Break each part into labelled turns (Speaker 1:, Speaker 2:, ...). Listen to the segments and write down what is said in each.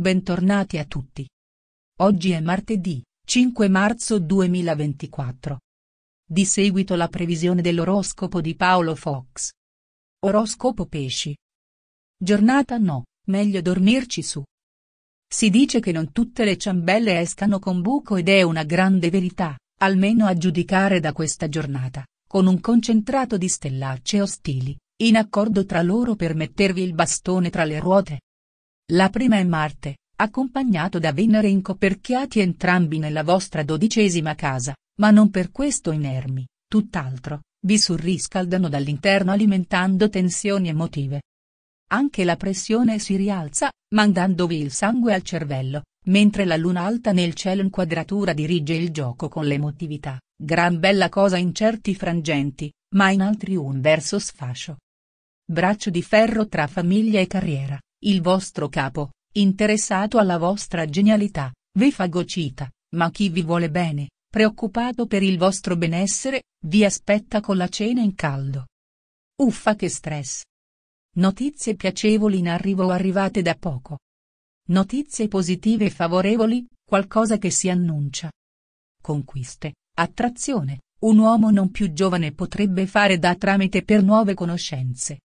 Speaker 1: Bentornati a tutti. Oggi è martedì, 5 marzo 2024. Di seguito la previsione dell'oroscopo di Paolo Fox. Oroscopo Pesci. Giornata no, meglio dormirci su. Si dice che non tutte le ciambelle escano con buco ed è una grande verità, almeno a giudicare da questa giornata, con un concentrato di stellacce ostili, in accordo tra loro per mettervi il bastone tra le ruote. La prima è Marte, accompagnato da Venere incoperchiati entrambi nella vostra dodicesima casa, ma non per questo inermi, tutt'altro, vi surriscaldano dall'interno alimentando tensioni emotive. Anche la pressione si rialza, mandandovi il sangue al cervello, mentre la luna alta nel cielo in quadratura dirige il gioco con l'emotività, gran bella cosa in certi frangenti, ma in altri un verso sfascio. Braccio di ferro tra famiglia e carriera. Il vostro capo, interessato alla vostra genialità, vi fagocita, ma chi vi vuole bene, preoccupato per il vostro benessere, vi aspetta con la cena in caldo. Uffa che stress! Notizie piacevoli in arrivo o arrivate da poco. Notizie positive e favorevoli, qualcosa che si annuncia. Conquiste, attrazione, un uomo non più giovane potrebbe fare da tramite per nuove conoscenze.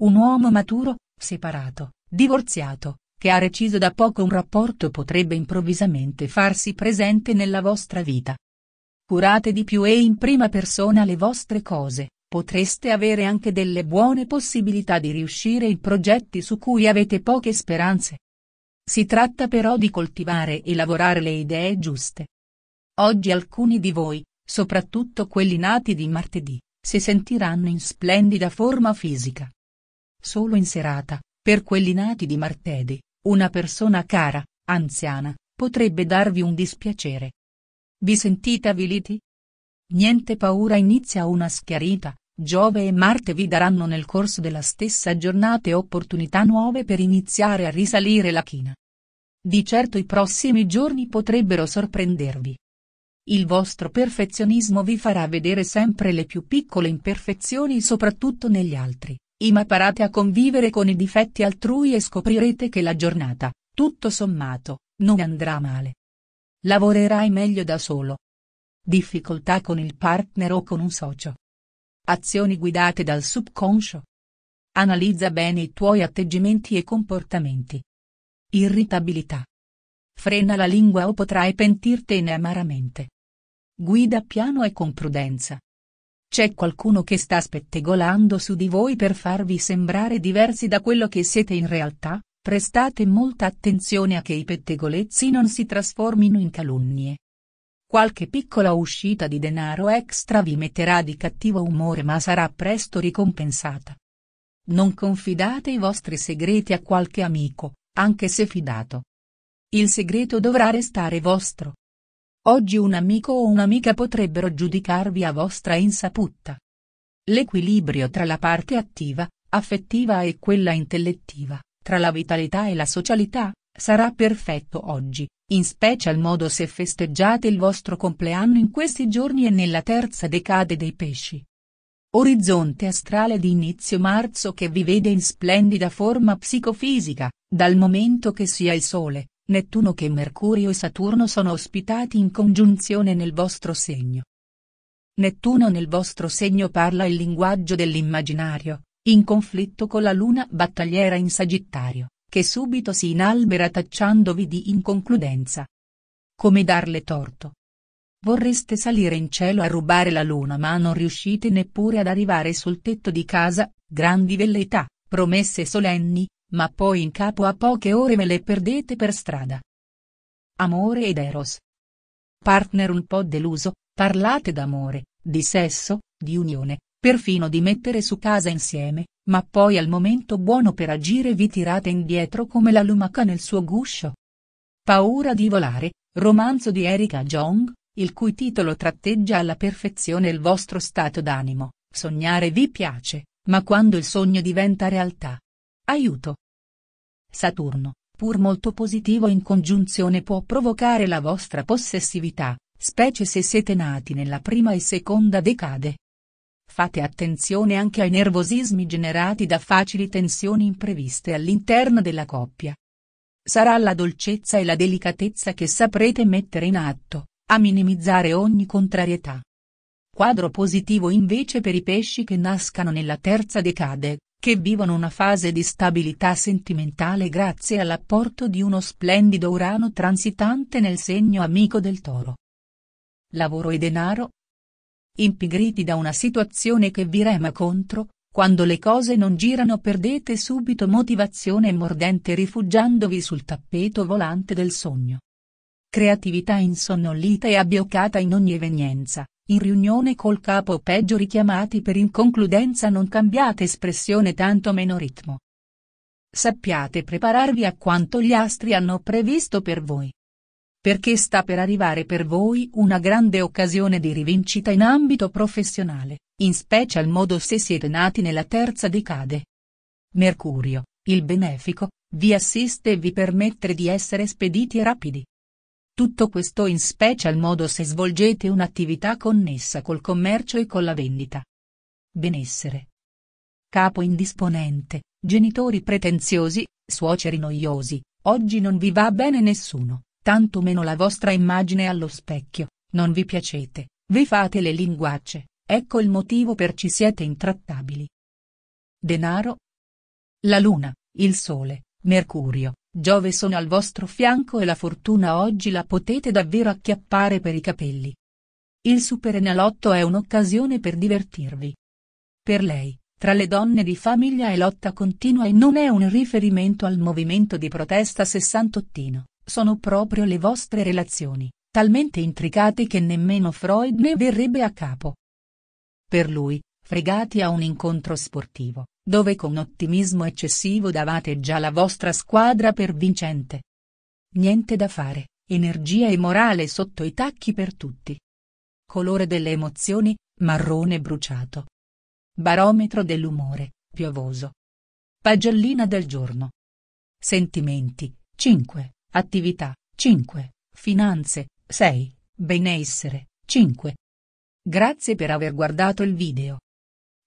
Speaker 1: Un uomo maturo, separato, divorziato, che ha reciso da poco un rapporto potrebbe improvvisamente farsi presente nella vostra vita. Curate di più e in prima persona le vostre cose, potreste avere anche delle buone possibilità di riuscire in progetti su cui avete poche speranze. Si tratta però di coltivare e lavorare le idee giuste. Oggi alcuni di voi, soprattutto quelli nati di martedì, si sentiranno in splendida forma fisica. Solo in serata, per quelli nati di martedì, una persona cara, anziana, potrebbe darvi un dispiacere. Vi sentite avviliti? Niente paura inizia una schiarita, Giove e Marte vi daranno nel corso della stessa giornata opportunità nuove per iniziare a risalire la china. Di certo i prossimi giorni potrebbero sorprendervi. Il vostro perfezionismo vi farà vedere sempre le più piccole imperfezioni soprattutto negli altri, imparate a convivere con i difetti altrui e scoprirete che la giornata, tutto sommato, non andrà male. Lavorerai meglio da solo. Difficoltà con il partner o con un socio. Azioni guidate dal subconscio. Analizza bene i tuoi atteggiamenti e comportamenti. Irritabilità. Frena la lingua o potrai pentirtene amaramente. Guida piano e con prudenza, c'è qualcuno che sta spettegolando su di voi per farvi sembrare diversi da quello che siete in realtà? Prestate molta attenzione a che i pettegolezzi non si trasformino in calunnie. Qualche piccola uscita di denaro extra vi metterà di cattivo umore ma sarà presto ricompensata. Non confidate i vostri segreti a qualche amico, anche se fidato. Il segreto dovrà restare vostro. Oggi un amico o un'amica potrebbero giudicarvi a vostra insaputa. L'equilibrio tra la parte attiva, affettiva e quella intellettiva, tra la vitalità e la socialità, sarà perfetto oggi, in special modo se festeggiate il vostro compleanno in questi giorni e nella terza decade dei pesci. Orizzonte astrale di inizio marzo che vi vede in splendida forma psicofisica, dal momento che sia il Sole, Nettuno che Mercurio e Saturno sono ospitati in congiunzione nel vostro segno. Nettuno nel vostro segno parla il linguaggio dell'immaginario, in conflitto con la luna battagliera in Sagittario, che subito si inalbera tacciandovi di inconcludenza. Come darle torto? Vorreste salire in cielo a rubare la luna ma non riuscite neppure ad arrivare sul tetto di casa, grandi velleità, promesse solenni, ma poi in capo a poche ore me le perdete per strada. Amore ed Eros. Partner un po' deluso, parlate d'amore, di sesso, di unione, perfino di mettere su casa insieme, ma poi al momento buono per agire vi tirate indietro come la lumaca nel suo guscio. Paura di volare, romanzo di Erika Jong, il cui titolo tratteggia alla perfezione il vostro stato d'animo, sognare vi piace, ma quando il sogno diventa realtà, Aiuto. Saturno, pur molto positivo in congiunzione può provocare la vostra possessività, specie se siete nati nella prima e seconda decade. Fate attenzione anche ai nervosismi generati da facili tensioni impreviste all'interno della coppia. Sarà la dolcezza e la delicatezza che saprete mettere in atto, a minimizzare ogni contrarietà. Quadro positivo invece per i pesci che nascano nella terza decade, che vivono una fase di stabilità sentimentale grazie all'apporto di uno splendido urano transitante nel segno amico del toro. Lavoro e denaro? Impigriti da una situazione che vi rema contro, quando le cose non girano perdete subito motivazione mordente rifugiandovi sul tappeto volante del sogno. Creatività insonnolita e abbioccata in ogni evenienza, in riunione col capo peggio richiamati per inconcludenza non cambiate espressione tanto meno ritmo. Sappiate prepararvi a quanto gli astri hanno previsto per voi. Perché sta per arrivare per voi una grande occasione di rivincita in ambito professionale, in special modo se siete nati nella terza decade. Mercurio, il benefico, vi assiste e vi permette di essere spediti e rapidi. Tutto questo in special modo se svolgete un'attività connessa col commercio e con la vendita. Benessere. Capo indisponente, genitori pretenziosi, suoceri noiosi, oggi non vi va bene nessuno, tanto meno la vostra immagine allo specchio, non vi piacete, vi fate le linguacce, ecco il motivo per ci siete intrattabili. Denaro. La luna, il sole, Mercurio, Giove sono al vostro fianco e la fortuna oggi la potete davvero acchiappare per i capelli. Il Super Enalotto è un'occasione per divertirvi. Per lei, tra le donne di famiglia è lotta continua e non è un riferimento al movimento di protesta sessantottino, sono proprio le vostre relazioni, talmente intricate che nemmeno Freud ne verrebbe a capo. Per lui, fregati a un incontro sportivo, dove con ottimismo eccessivo davate già la vostra squadra per vincente. Niente da fare, energia e morale sotto i tacchi per tutti. Colore delle emozioni, marrone bruciato. Barometro dell'umore, piovoso. Pagellina del giorno. Sentimenti, 5, attività, 5, finanze, 6, benessere, 5. Grazie per aver guardato il video.